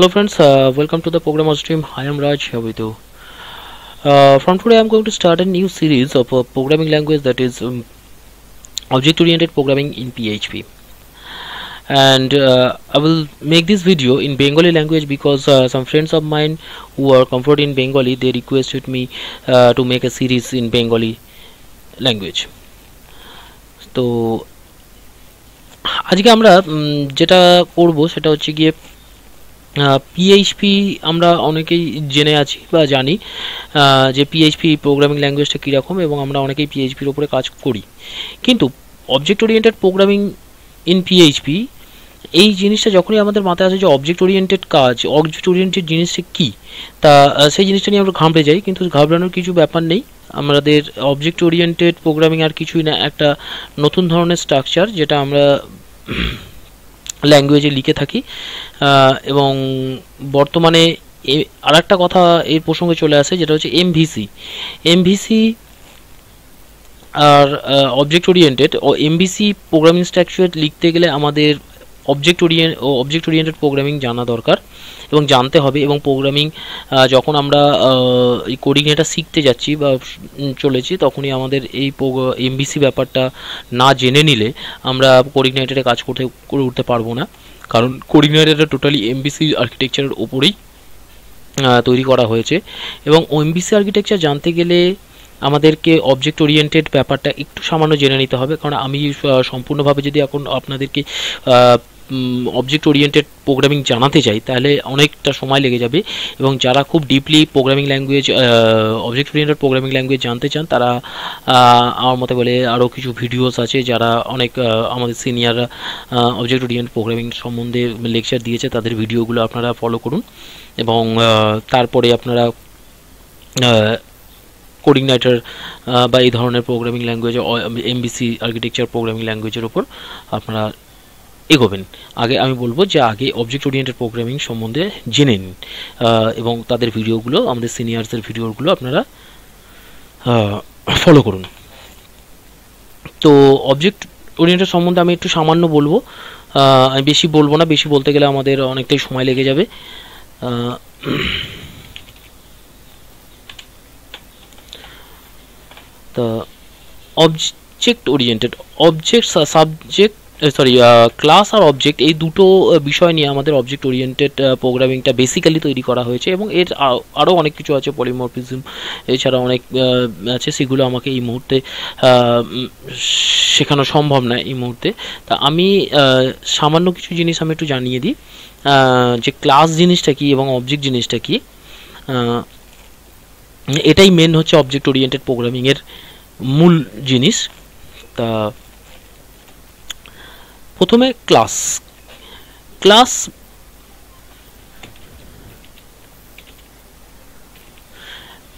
hello friends uh, welcome to the program stream i am raj here with you uh, from today i'm going to start a new series of uh, programming language that is um, object oriented programming in php and uh, i will make this video in bengali language because uh, some friends of mine who are comfort in bengali they requested me to make a series in bengali language So, আজকে আমরা যেটা করব সেটা হচ্ছে গিয়ে PHP আমরা অনেকেই জেনে আছি বা জানি যে পিএইচপি প্রোগ্রামিং ল্যাঙ্গুয়েজটা কীরকম এবং আমরা অনেকেই পিএইচপির ওপরে কাজ করি কিন্তু object oriented programming in PHP এই জিনিসটা যখনই আমাদের মাথায় আসে যে অবজেক্ট ওরিয়েন্টেড কাজ অবজেক্ট ওরিয়েন্টেড জিনিসটা কী তা সেই জিনিসটা নিয়ে আমরা ঘাবড়ে যাই কিন্তু ঘাবড়ানোর কিছু ব্যাপার নেই আমাদের অবজেক্ট ওরিয়েন্টেড প্রোগ্রামিং আর কিছুই না একটা নতুন ধরনের স্ট্রাকচার যেটা আমরা ল্যাঙ্গুয়েজে লিখে থাকি এবং বর্তমানে আর একটা কথা এই প্রসঙ্গে চলে আসে যেটা হচ্ছে এমভিসি এমভিসি আর অবজেক্ট ওরিয়েন্টেড ও এমবিসি প্রোগ্রামিং স্ট্রাকচার লিখতে গেলে আমাদের object oriented object oriented programming জানা দরকার এবং জানতে হবে এবং প্রোগ্রামিং যখন আমরা এই কোডিং এটা শিখতে যাচ্ছি বা চলেছি তখনই আমাদের এই এমবিসি ব্যাপারটা না জেনে নিলে আমরা কোঅর্ডিনেটারে কাজ করতে করে উঠতে পারবো না কারণ কোঅর্ডিনেটারটা টোটালি এমবিসি আর্কিটেকচারের ওপরেই তৈরি করা হয়েছে এবং এমবিসি আর্কিটেকচার জানতে গেলে আমাদেরকে অবজেক্ট ওরিয়েন্টেড ব্যাপারটা একটু সামান্য জেনে নিতে হবে কারণ আমি সম্পূর্ণভাবে যদি এখন আপনাদেরকে অবজেক্ট ওরিয়েন্টেড প্রোগ্রামিং জানাতে চাই তাহলে অনেকটা সময় লেগে যাবে এবং যারা খুব deeply programming language object oriented programming language জানতে চান তারা আমার মতে বলে আরও কিছু ভিডিওস আছে যারা অনেক আমাদের সিনিয়ররা অবজেক্ট ওরিয়েন্টেড প্রোগ্রামিং সম্বন্ধে লেকচার দিয়েছে তাদের ভিডিওগুলো আপনারা ফলো করুন এবং তারপরে আপনারা কোডিং নাইটার বা এই ধরনের programming language MVC architecture programming ল্যাঙ্গুয়েজের ওপর আপনারা এগোবেন আগে আমি বলবো যে আগে অবজেক্ট ওরিয়েন্টেড প্রোগ্রামিং সম্বন্ধে জেনে নিন এবং তাদের ভিডিওগুলো আমাদের সিনিয়রসদের ভিডিওগুলো আপনারা ফলো করুন তো অবজেক্ট ওরিয়েন্টেড সম্বন্ধে আমি একটু সামান্য বলবো আমি বেশি বলবো না বেশি বলতে গেলে আমাদের অনেকটাই সময় লেগে যাবে তা object oriented object subject sorry class আর অবজেক্ট এই দুটো বিষয় নিয়ে আমাদের অবজেক্ট ওরিয়েন্টেড প্রোগ্রামিংটা বেসিক্যালি তৈরি করা হয়েছে এবং এর আরও অনেক কিছু আছে পলিমরফিজম এছাড়া অনেক আছে সেগুলো আমাকে এই মুহূর্তে শেখানো সম্ভব না এই মুহূর্তে তা আমি সামান্য কিছু জিনিস আমি একটু জানিয়ে দিই যে ক্লাস জিনিসটা কি এবং অবজেক্ট জিনিসটা কি এটাই মেন হচ্ছে অবজেক্ট ওরিয়েন্টেড প্রোগ্রামিংয়ের মূল জিনিস তা প্রথমে ক্লাস ক্লাস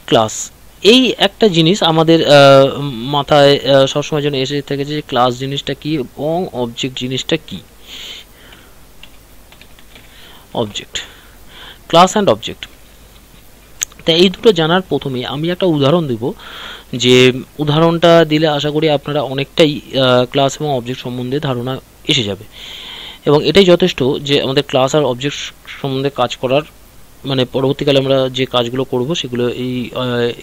ক্লাস এই একটা জিনিস আমাদের মাথায় সবসময় যেন এসে থাকে যে ক্লাস জিনিসটা কি এবং অবজেক্ট জিনিসটা কি অবজেক্ট ক্লাস অ্যান্ড অবজেক্ট তা এই দুটো জানার প্রথমে আমি একটা উদাহরণ দেব যে উদাহরণটা দিলে আশা করি আপনারা অনেকটাই ক্লাস এবং অবজেক্ট সম্বন্ধে ধারণা এসে যাবে এবং এটাই যথেষ্ট যে আমাদের ক্লাস আর অবজেক্ট সম্বন্ধে কাজ করার মানে পরবর্তীকালে আমরা যে কাজগুলো করব সেগুলো এই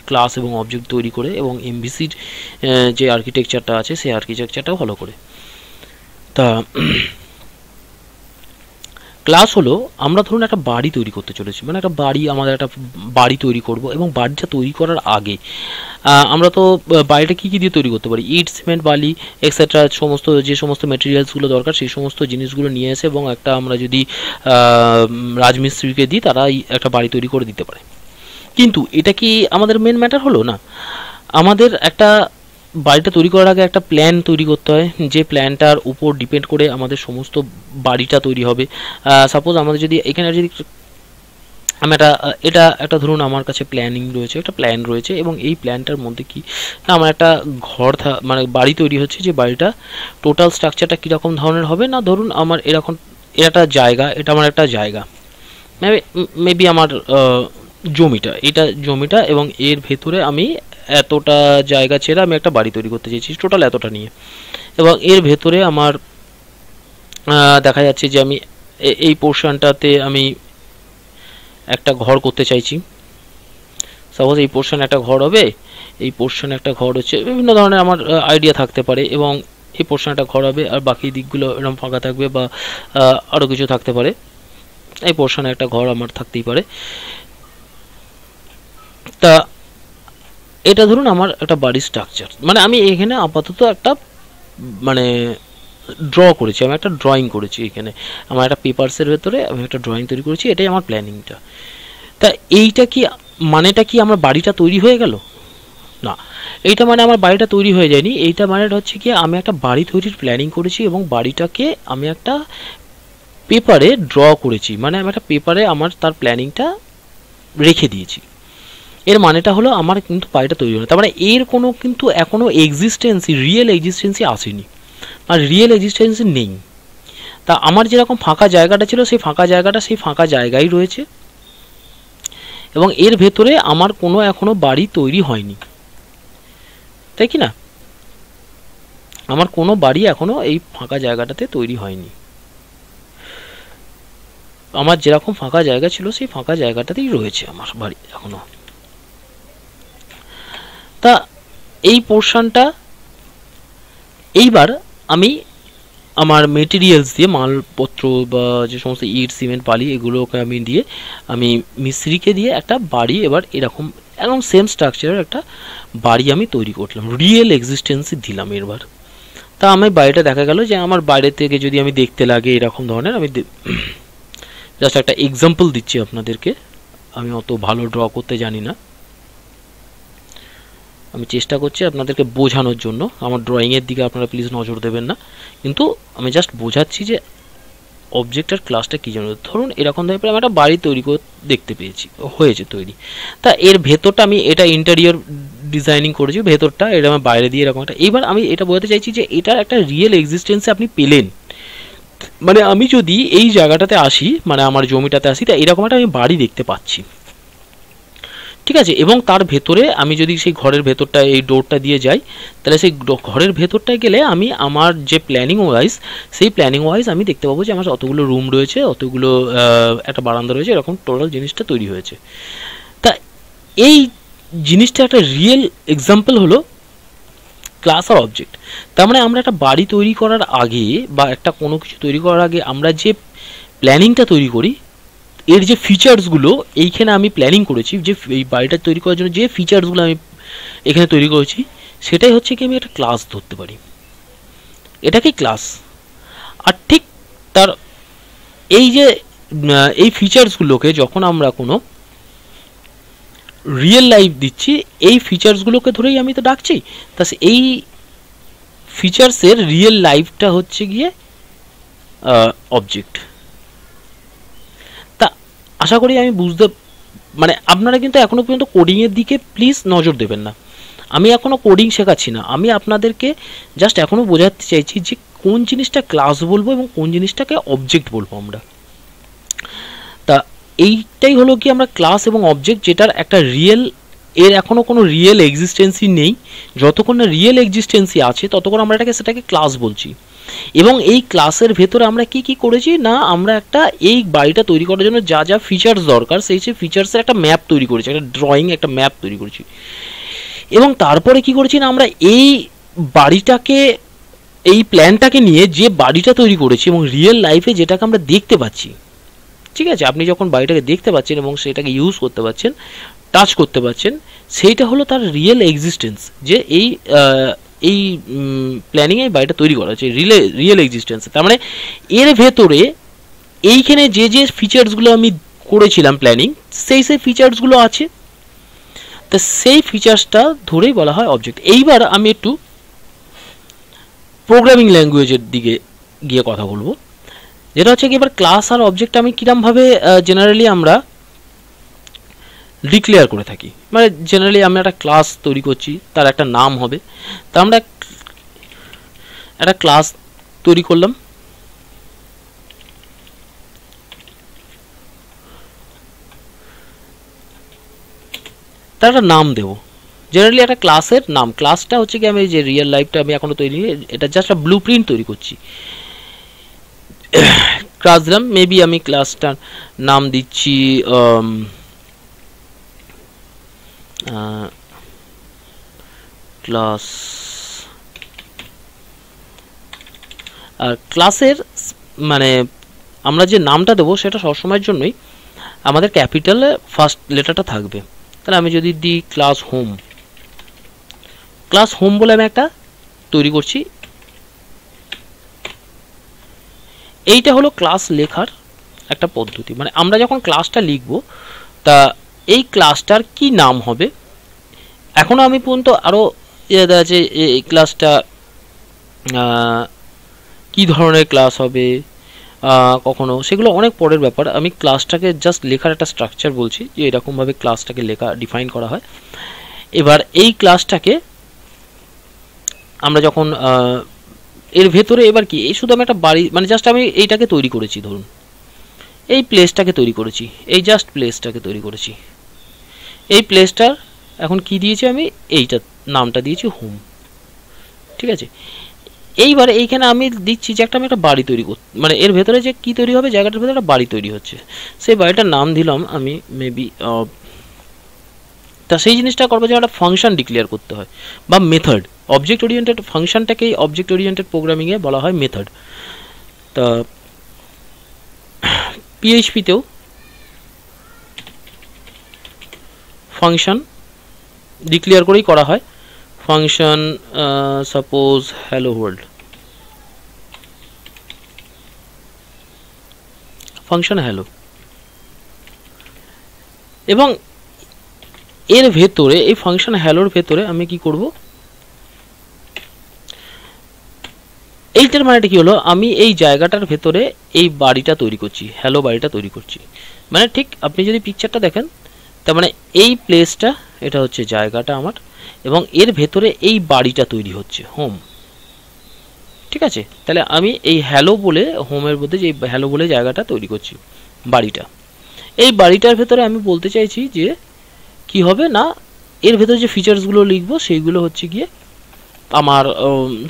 ক্লাস এবং অবজেক্ট তৈরি করে এবং এমবিসির যে আর্কিটেকচারটা আছে সেই আর্কিটেকচারটা ভালো করে তা ক্লাস হলো আমরা ধরুন একটা বাড়ি তৈরি করতে চলেছি মানে একটা বাড়ি আমাদের একটা বাড়ি তৈরি করব এবং বাড়িটা তৈরি করার আগে আমরা তো বাড়িটা কী কী দিয়ে তৈরি করতে পারি ইট সিমেন্ট বালি এক্সেট্রা সমস্ত যে সমস্ত মেটেরিয়ালসগুলো দরকার সেই সমস্ত জিনিসগুলো নিয়ে এসে এবং একটা আমরা যদি রাজমিস্ত্রিকে দিই তারাই একটা বাড়ি তৈরি করে দিতে পারে কিন্তু এটা কি আমাদের মেন ম্যাটার হলো না আমাদের একটা বাড়িটা তৈরি করার আগে একটা প্ল্যান তৈরি করতে হয় যে প্ল্যানটার উপর ডিপেন্ড করে আমাদের সমস্ত বাড়িটা তৈরি হবে সাপোজ আমাদের যদি এখানে যদি আমি একটা এটা একটা ধরুন আমার কাছে প্ল্যানিং রয়েছে একটা প্ল্যান রয়েছে এবং এই প্ল্যানটার মধ্যে কি না আমার একটা ঘর থা মানে বাড়ি তৈরি হচ্ছে যে বাড়িটা টোটাল স্ট্রাকচারটা কীরকম ধরনের হবে না ধরুন আমার এরকম এটা জায়গা এটা আমার একটা জায়গা মেবি মেবি আমার জমিটা এটা জমিটা এবং এর ভেতরে আমি এতটা জায়গা ছেড়ে আমি একটা বাড়ি তৈরি করতে চেয়েছি টোটাল এতটা নিয়ে এবং এর ভেতরে আমার দেখা যাচ্ছে যে আমি এই পোর্শনটাতে আমি একটা ঘর করতে চাইছি সাপোজ এই পোর্শন একটা ঘর হবে এই পোর্শন একটা ঘর হচ্ছে বিভিন্ন ধরনের আমার আইডিয়া থাকতে পারে এবং এই পোর্শন একটা ঘর হবে আর বাকি দিকগুলো এরকম ফাঁকা থাকবে বা আরও কিছু থাকতে পারে এই পোর্শনে একটা ঘর আমার থাকতেই পারে তা এটা ধরুন আমার একটা বাড়ির স্ট্রাকচার মানে আমি এখানে আপাতত একটা মানে ড্র করেছি আমি একটা ড্রয়িং করেছি এখানে আমার একটা পেপার্সের ভেতরে আমি একটা ড্রয়িং তৈরি করেছি এটাই আমার প্ল্যানিংটা তা এইটা কি মানেটা কি আমার বাড়িটা তৈরি হয়ে গেল না এইটা মানে আমার বাড়িটা তৈরি হয়ে যায়নি এইটা মানে হচ্ছে কি আমি একটা বাড়ি তৈরির প্ল্যানিং করেছি এবং বাড়িটাকে আমি একটা পেপারে ড্র করেছি মানে আমি একটা পেপারে আমার তার প্ল্যানিংটা রেখে দিয়েছি এর মানেটা হলো আমার কিন্তু পাইটা তৈরি হলো তার মানে এর কোনো কিন্তু এখনও এক্সিস্টেন্সি রিয়েল এক্সিস্টেন্সি আসেনি আর রিয়েল এক্সিস্টেন্সি নেই তা আমার যেরকম ফাঁকা জায়গাটা ছিল সেই ফাঁকা জায়গাটা সেই ফাঁকা জায়গায় রয়েছে এবং এর ভেতরে আমার কোনো এখনও বাড়ি তৈরি হয়নি তাই কি না আমার কোনো বাড়ি এখনও এই ফাঁকা জায়গাটাতে তৈরি হয়নি আমার যেরকম ফাঁকা জায়গা ছিল সেই ফাঁকা জায়গাটাতেই রয়েছে আমার বাড়ি এখনও তা এই পোর্শনটা এইবার আমি আমার মেটেরিয়ালস দিয়ে মালপত্র বা যে সমস্ত ইট সিমেন্ট বালি এগুলোকে আমি দিয়ে আমি মিস্ত্রিকে দিয়ে একটা বাড়ি এবার এরকম এরকম সেম স্ট্রাকচারের একটা বাড়ি আমি তৈরি করলাম রিয়েল এক্সিস্টেন্সই দিলাম এবার তা আমি বাড়িটা দেখা গেল যে আমার বাইরে থেকে যদি আমি দেখতে লাগে এরকম ধরনের আমি জাস্ট একটা এক্সাম্পল দিচ্ছি আপনাদেরকে আমি অত ভালো ড্র করতে জানি না আমি চেষ্টা করছি আপনাদেরকে বোঝানোর জন্য আমার ড্রয়িংয়ের দিকে আপনারা প্লিজ নজর দেবেন না কিন্তু আমি জাস্ট বোঝাচ্ছি যে অবজেক্টের ক্লাসটা কী জন্য ধরুন এরকম ধরনের আমি একটা বাড়ি তৈরি করে দেখতে পেয়েছি হয়েছে তৈরি তা এর ভেতরটা আমি এটা ইন্টেরিয়র ডিজাইনিং করেছি ভেতরটা এটা আমার বাইরে দিয়ে এরকম একটা এইবার আমি এটা বোঝাতে চাইছি যে এটার একটা রিয়েল এক্সিস্টেন্সে আপনি পেলেন মানে আমি যদি এই জায়গাটাতে আসি মানে আমার জমিটাতে আসি তা এরকম একটা আমি বাড়ি দেখতে পাচ্ছি ঠিক আছে এবং তার ভেতরে আমি যদি সেই ঘরের ভেতরটা এই ডোরটা দিয়ে যাই তাহলে সেই ঘরের ভেতরটায় গেলে আমি আমার যে প্ল্যানিং ওয়াইজ সেই প্ল্যানিং ওয়াইজ আমি দেখতে পাবো যে আমার অতগুলো রুম রয়েছে অতগুলো একটা বারান্দা রয়েছে এরকম টোটাল জিনিসটা তৈরি হয়েছে তা এই জিনিসটা একটা রিয়েল এক্সাম্পল হলো ক্লাস আর অবজেক্ট তার মানে আমরা একটা বাড়ি তৈরি করার আগে বা একটা কোনো কিছু তৈরি করার আগে আমরা যে প্ল্যানিংটা তৈরি করি এর যে ফিচার্সগুলো এইখানে আমি প্ল্যানিং করেছি যে এই বাড়িটা তৈরি করার জন্য যে ফিচার্সগুলো আমি এখানে তৈরি করেছি সেটাই হচ্ছে কি আমি একটা ক্লাস ধরতে পারি এটাকে ক্লাস আর ঠিক তার এই যে এই ফিচার্সগুলোকে যখন আমরা কোনো রিয়েল লাইফ দিচ্ছি এই ফিচার্সগুলোকে ধরেই আমি তো ডাকছি তা এই ফিচার্সের রিয়েল লাইফটা হচ্ছে গিয়ে অবজেক্ট আশা করি আমি বুঝতে মানে আপনারা কিন্তু এখনও পর্যন্ত কোডিংয়ের দিকে প্লিজ নজর দেবেন না আমি এখনও কোডিং শেখাচ্ছি না আমি আপনাদেরকে জাস্ট এখনও বোঝাতে চাইছি যে কোন জিনিসটা ক্লাস বলবো এবং কোন জিনিসটাকে অবজেক্ট বলবো আমরা তা এইটাই হলো কি আমরা ক্লাস এবং অবজেক্ট যেটার একটা রিয়েল এর এখনও কোনো রিয়েল এক্সিস্টেন্সি নেই যতক্ষণ না রিয়েল এক্সিস্টেন্সি আছে ততক্ষণ আমরা এটাকে সেটাকে ক্লাস বলছি এবং এই ক্লাসের ভেতরে আমরা কি কি করেছি না আমরা একটা এই বাড়িটা তৈরি করার জন্য যা যা ফিচার্স দরকার সেই সেই ফিচার্সের একটা ম্যাপ তৈরি করেছি একটা ড্রয়িং একটা ম্যাপ তৈরি করেছি এবং তারপরে কি করেছি না আমরা এই বাড়িটাকে এই প্ল্যানটাকে নিয়ে যে বাড়িটা তৈরি করেছি এবং রিয়েল লাইফে যেটাকে আমরা দেখতে পাচ্ছি ঠিক আছে আপনি যখন বাড়িটাকে দেখতে পাচ্ছেন এবং সেটাকে ইউজ করতে পারছেন টাচ করতে পারছেন সেইটা হলো তার রিয়েল এক্সিস্টেন্স যে এই এই প্ল্যানিংয়ে বাড়িটা তৈরি করা হয়েছে রিলে রিয়েল এক্সিস্টেন্স তার মানে এর ভেতরে এইখানে যে যে ফিচার্সগুলো আমি করেছিলাম প্ল্যানিং সেই সেই ফিচার্সগুলো আছে তা সেই ফিচার্সটা ধরেই বলা হয় অবজেক্ট এইবার আমি একটু প্রোগ্রামিং ল্যাঙ্গুয়েজের দিকে গিয়ে কথা বলবো যেটা হচ্ছে কি এবার ক্লাস আর অবজেক্ট আমি কীরমভাবে জেনারেলি আমরা ডিক্লেয়ার করে থাকি মানে জেনারেলি আমি একটা ক্লাস তৈরি করছি তার একটা নাম হবে তা আমরা একটা ক্লাস তৈরি করলাম তার একটা নাম দেবো জেনারেলি একটা ক্লাসের নাম ক্লাসটা হচ্ছে কি আমি যে রিয়েল লাইফটা আমি এখনও তৈরি এটা জাস্ট ব্লু প্রিন্ট তৈরি করছি ক্লাস দিলাম মেবি আমি ক্লাসটার নাম দিচ্ছি um, ক্লাস আর ক্লাসের মানে আমরা যে নামটা দেবো সেটা সবসময়ের জন্যই আমাদের ক্যাপিটালে ফার্স্ট লেটারটা থাকবে তাহলে আমি যদি দিই ক্লাস হোম ক্লাস হোম বলে আমি একটা তৈরি করছি এইটা হলো ক্লাস লেখার একটা পদ্ধতি মানে আমরা যখন ক্লাসটা লিখব তা এই ক্লাসটার কি নাম হবে এখনও আমি পর্যন্ত আরও যে ইয়ে এই ক্লাসটা কি ধরনের ক্লাস হবে কখনো সেগুলো অনেক পরের ব্যাপার আমি ক্লাসটাকে জাস্ট লেখার একটা স্ট্রাকচার বলছি যে এরকমভাবে ক্লাসটাকে লেখা ডিফাইন করা হয় এবার এই ক্লাসটাকে আমরা যখন এর ভেতরে এবার কি এই শুধু আমি একটা বাড়ি মানে জাস্ট আমি এইটাকে তৈরি করেছি ধরুন এই প্লেসটাকে তৈরি করেছি এই জাস্ট প্লেসটাকে তৈরি করেছি এই প্লেসটার এখন কি দিয়েছি আমি এইটা নামটা দিয়েছি হোম ঠিক আছে এইবারে এইখানে আমি দিচ্ছি যে একটা আমি একটা বাড়ি তৈরি কর মানে এর ভেতরে যে কি তৈরি হবে জায়গাটার ভেতরে একটা বাড়ি তৈরি হচ্ছে সেই বাড়িটার নাম দিলাম আমি মেবি তা সেই জিনিসটা করবো যে একটা ফাংশন ডিক্লেয়ার করতে হয় বা মেথড অবজেক্ট ওরিয়েন্টেড ফাংশনটাকেই এই অবজেক্ট ওরিয়েন্টেড প্রোগ্রামিংয়ে বলা হয় মেথড তা পিএইচপিতেও ফাংশন ডিক্লিয়ার করেই করা হয় function suppose hello world function hello এবং এর ভেতরে এই ফাংশন হ্যালোর ভেতরে আমি কি করব এইটার মানেটা কি হলো আমি এই জায়গাটার ভেতরে এই বাড়িটা তৈরি করছি হ্যালো বাড়িটা তৈরি করছি মানে ঠিক আপনি যদি পিকচারটা দেখেন তার মানে এই প্লেসটা এটা হচ্ছে জায়গাটা আমার এবং এর ভেতরে এই বাড়িটা তৈরি হচ্ছে হোম ঠিক আছে তাহলে আমি এই হ্যালো বলে হোমের মধ্যে যে হ্যালো বলে জায়গাটা তৈরি করছি বাড়িটা এই বাড়িটার ভেতরে আমি বলতে চাইছি যে কি হবে না এর ভেতরে যে ফিচার্সগুলো লিখবো সেইগুলো হচ্ছে গিয়ে আমার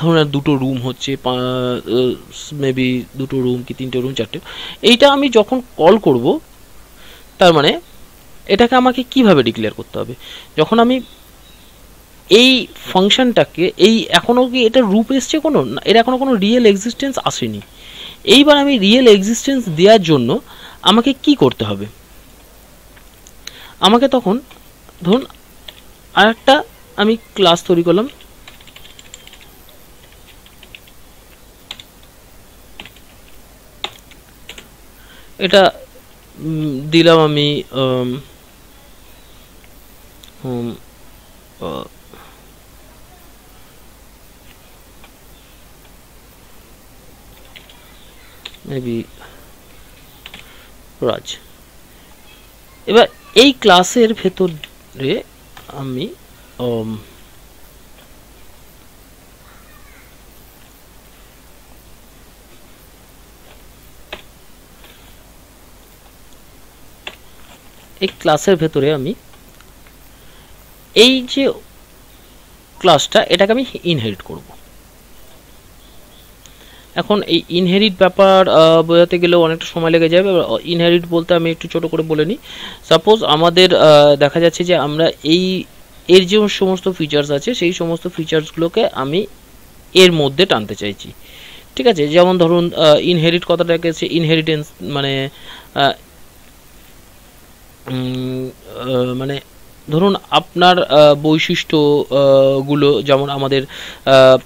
ধরুন দুটো রুম হচ্ছে মেবি দুটো রুম কি তিনটে রুম চারটে এইটা আমি যখন কল করব তার মানে এটাকে আমাকে কিভাবে ডিক্লেয়ার করতে হবে যখন আমি এই ফাংশনটাকে এই এখনও কি এটা রূপ এসছে কোনো এর এখনও কোনো রিয়েল এক্সিস্টেন্স আসেনি এইবার আমি রিয়েল এক্সিস্টেন্স দেওয়ার জন্য আমাকে কি করতে হবে আমাকে তখন ধরুন আর একটা আমি ক্লাস তৈরি করলাম এটা দিলাম আমি home um, uh, maybe রাজ এবার এই ক্লাসের ভেতরে আমি um, এই ক্লাসের ভেতরে আমি এই যে ক্লাসটা এটাকে আমি ইনহেরিট করব এখন এই ইনহেরিট ব্যাপার বোঝাতে গেলেও অনেকটা সময় লেগে যাবে ইনহেরিট বলতে আমি একটু ছোট করে বলে নিই সাপোজ আমাদের দেখা যাচ্ছে যে আমরা এই এর যে সমস্ত ফিচার্স আছে সেই সমস্ত ফিচার্সগুলোকে আমি এর মধ্যে টানতে চাইছি ঠিক আছে যেমন ধরুন ইনহেরিট কথাটাকে হচ্ছে ইনহেরিটেন্স মানে মানে ধরুন আপনার বৈশিষ্ট্যগুলো যেমন আমাদের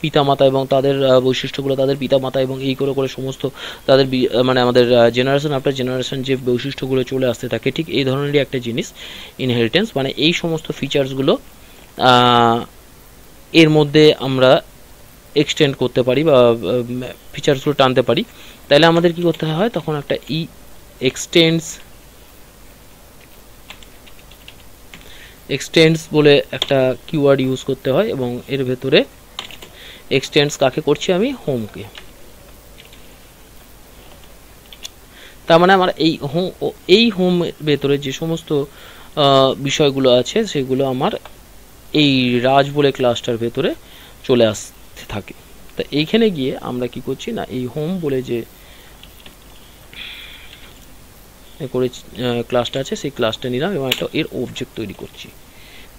পিতামাতা এবং তাদের বৈশিষ্ট্যগুলো তাদের পিতামাতা এবং এই করে করে সমস্ত তাদের মানে আমাদের জেনারেশন আফটার জেনারেশন যে বৈশিষ্ট্যগুলো চলে আসতে থাকে ঠিক এই ধরনেরই একটা জিনিস ইনহেরিটেন্স মানে এই সমস্ত ফিচার্সগুলো এর মধ্যে আমরা এক্সটেন্ড করতে পারি বা ফিচার্সগুলো টানতে পারি তাহলে আমাদের কি করতে হয় তখন একটা ই e-, এক্সটেন্ডস এক্সটেন্ডস বলে একটা কিওয়ার্ড ইউজ করতে হয় এবং এর ভেতরে এক্সটেন্ডস কাকে করছি আমি হোমকে তার মানে আমার এই হোম এই হোম ভেতরে যে সমস্ত বিষয়গুলো আছে সেগুলো আমার এই রাজ বলে ক্লাসটার ভেতরে চলে আসতে থাকে তা এইখানে গিয়ে আমরা কি করছি না এই হোম বলে যে করে ক্লাসটা আছে সেই ক্লাসটা নিলাম এবং একটা এর অবজেক্ট তৈরি করছি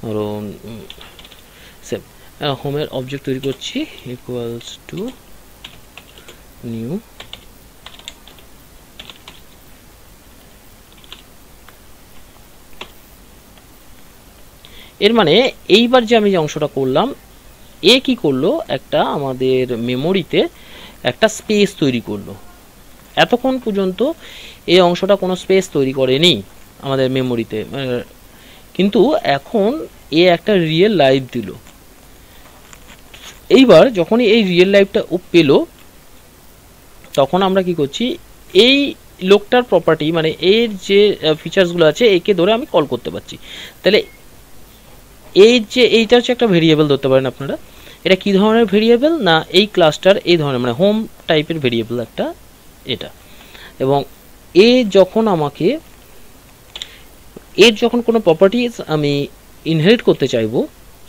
ধরুন সেম হোমের অবজেক্ট তৈরি করছি ইকুয়ালস টু নিউ এর মানে এইবার যে আমি যে অংশটা করলাম এ কি করলো একটা আমাদের মেমোরিতে একটা স্পেস তৈরি করলো এতক্ষণ পর্যন্ত এই অংশটা কোনো স্পেস তৈরি করেনি আমাদের মেমোরিতে কিন্তু এখন এ একটা রিয়েল লাইফ দিল এইবার যখনই এই রিয়েল লাইফটা ও পেল তখন আমরা কি করছি এই লোকটার প্রপার্টি মানে এর যে ফিচার্সগুলো আছে একে ধরে আমি কল করতে পারছি তাহলে এই যে এইটা হচ্ছে একটা ভেরিয়েবল ধরতে পারেন আপনারা এটা কি ধরনের ভেরিয়েবল না এই ক্লাসটার এই ধরনের মানে হোম টাইপের ভেরিয়েবল একটা এটা এবং এ যখন আমাকে এর যখন কোনো প্রপার্টিজ আমি ইনহেরিট করতে চাইবো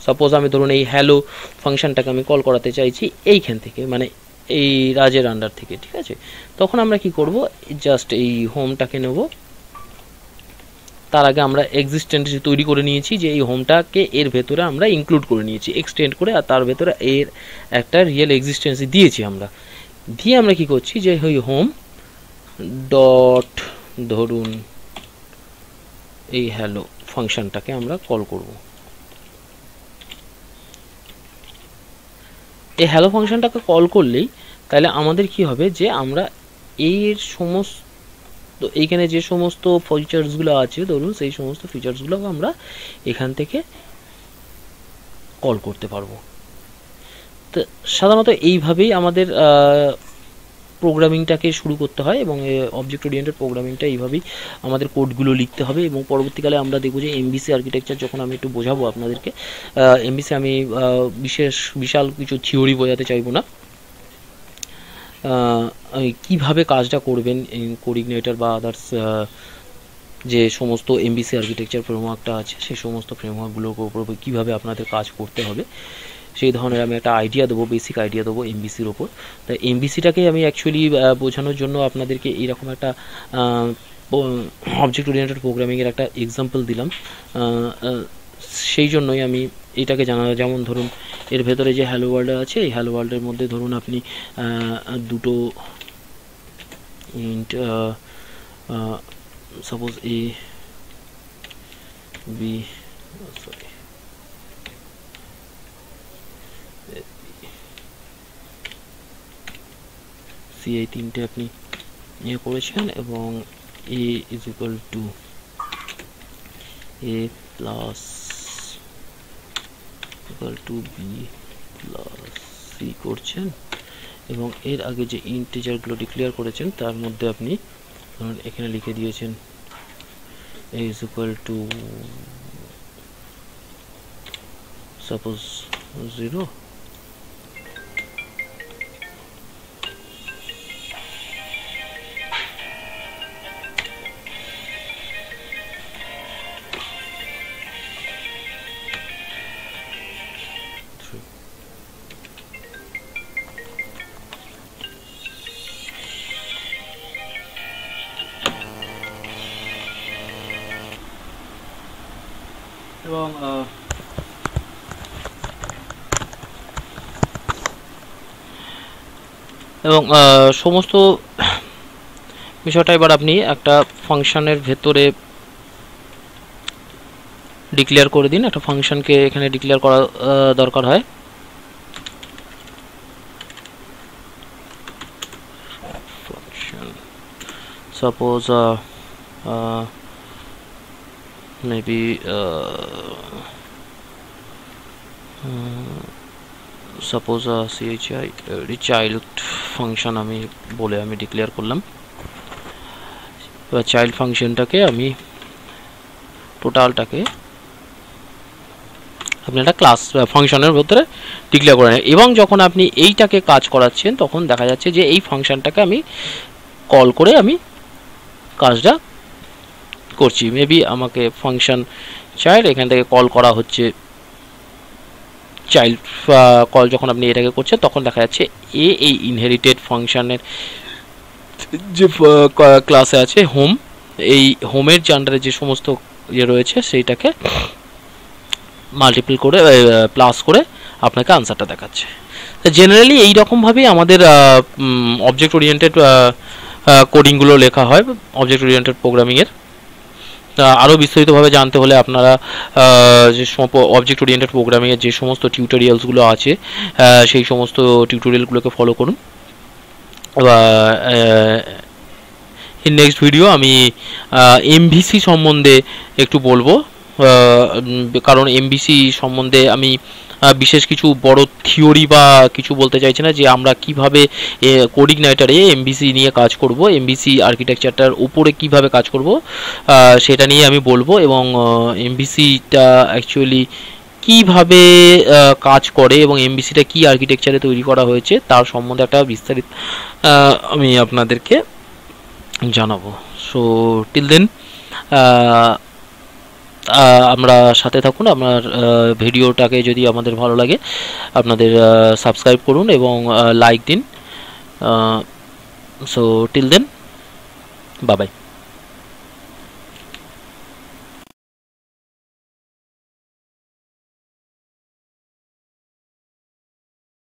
সাপোজ আমি ধরুন এই হ্যালো ফাংশনটাকে আমি কল করাতে চাইছি এইখান থেকে মানে এই রাজের আন্ডার থেকে ঠিক আছে তখন আমরা কি করব জাস্ট এই হোমটাকে নেব তার আগে আমরা এক্সিস্টেন্ট তৈরি করে নিয়েছি যে এই হোমটাকে এর ভেতরে আমরা ইনক্লুড করে নিয়েছি এক্সটেন্ড করে আর তার ভেতরে এর একটা রিয়েল এক্সিস্টেন্সি দিয়েছি আমরা দিয়ে আমরা কি করছি যে ওই হোম ডট ধরুন এই হ্যালো ফাংশনটাকে আমরা কল করব এই হ্যালো ফাংশনটাকে কল করলেই তাহলে আমাদের কি হবে যে আমরা এর সমস্ত তো এইখানে যে সমস্ত ফিচার্সগুলো আছে ধরুন সেই সমস্ত ফিচার্সগুলোকে আমরা এখান থেকে কল করতে পারবো তো সাধারণত এইভাবেই আমাদের প্রোগ্রামিংটাকে শুরু করতে হয় এবং অবজেক্ট ওরিয়েন্টেড প্রোগ্রামিংটা এইভাবেই আমাদের কোডগুলো লিখতে হবে এবং পরবর্তীকালে আমরা দেখব যে এমবিসি আর্কিটেকচার যখন আমি একটু বোঝাবো আপনাদেরকে এমবিসি আমি বিশেষ বিশাল কিছু থিওরি বোঝাতে চাইবো না কিভাবে কাজটা করবেন কোডিনেটর বা আদার্স যে সমস্ত এমবিসি আর্কিটেকচার ফ্রেমওয়ার্কটা আছে সেই সমস্ত ফ্রেমওয়ার্কগুলোর উপর কীভাবে আপনাদের কাজ করতে হবে সেই ধরনের আমি একটা আইডিয়া দেবো বেসিক আইডিয়া দেবো এমবিসির ওপর তো এমবিসিটাকে আমি অ্যাকচুয়ালি বোঝানোর জন্য আপনাদেরকে এইরকম একটা অবজেক্ট ওরিয়েন্টেড প্রোগ্রামিংয়ের একটা এক্সাম্পল দিলাম সেই জন্যই আমি এটাকে জানা যেমন ধরুন এর ভেতরে যে হ্যালো ওয়ার্ল্ড আছে এই হ্যালো ওয়ার্ল্ডের মধ্যে ধরুন আপনি দুটো int suppose A B sorry C এই তিনটে আপনি ইয়ে করেছেন এবং A is equal to A plus equal to B plus C করছেন এবং এর আগে যে ইন্টিজারগুলো ডিক্লেয়ার করেছেন তার মধ্যে আপনি ধরুন এখানে লিখে দিয়েছেন A is equal to suppose zero এবং এবং সমস্ত বিষয়টা এবার আপনি একটা ফাংশনের ভেতরে ডিক্লেয়ার করে দিন একটা ফাংশনকে এখানে ডিক্লেয়ার করা দরকার হয় suppose maybe uh, uh, suppose a uh, chi uh, child function আমি বলে আমি ডিক্লেয়ার করলাম এবার চাইল্ড ফাংশনটাকে আমি টোটালটাকে আপনি একটা ক্লাস ফাংশনের ভিতরে ডিক্লেয়ার করে নেন এবং যখন আপনি এইটাকে কাজ করাচ্ছেন তখন দেখা যাচ্ছে যে এই ফাংশনটাকে আমি কল করে আমি কাজটা করছি মেবি আমাকে ফাংশন চাইল্ড এখান থেকে কল করা হচ্ছে চাইল্ড কল যখন আপনি এটাকে করছেন তখন দেখা যাচ্ছে এ এই ইনহেরিটেড ফাংশানের যে ক্লাসে আছে হোম এই হোমের যে যে সমস্ত ইয়ে রয়েছে সেইটাকে মাল্টিপল করে প্লাস করে আপনাকে আনসারটা দেখাচ্ছে জেনারেলি এই রকমভাবেই আমাদের অবজেক্ট ওরিয়েন্টেড কোডিংগুলো লেখা হয় অবজেক্ট ওরিয়েন্টেড প্রোগ্রামিংয়ের আরও বিস্তারিতভাবে জানতে হলে আপনারা যে অবজেক্ট ওরিয়েন্টেড প্রোগ্রামিংয়ের যে সমস্ত টিউটোরিয়ালসগুলো আছে সেই সমস্ত টিউটোরিয়ালগুলোকে ফলো করুন বা নেক্সট ভিডিও আমি এমভিসি সম্বন্ধে একটু বলবো কারণ এমবিসি সম্বন্ধে আমি বিশেষ কিছু বড় থিওরি বা কিছু বলতে চাইছি না যে আমরা কিভাবে কোডিগনাইটারে এমবিসি নিয়ে কাজ করব এমবিসি আর্কিটেকচারটার উপরে কিভাবে কাজ করব সেটা নিয়ে আমি বলবো এবং এমবিসিটা অ্যাকচুয়ালি কিভাবে কাজ করে এবং এমবিসিটা কি আর্কিটেকচারে তৈরি করা হয়েছে তার সম্বন্ধে একটা বিস্তারিত আমি আপনাদেরকে জানাবো সো টিল দেন আমরা সাথে থাকুন আমার ভিডিওটাকে যদি আমাদের ভালো লাগে আপনাদের সাবস্ক্রাইব করুন এবং লাইক দিন সো টিল দেন বাবাই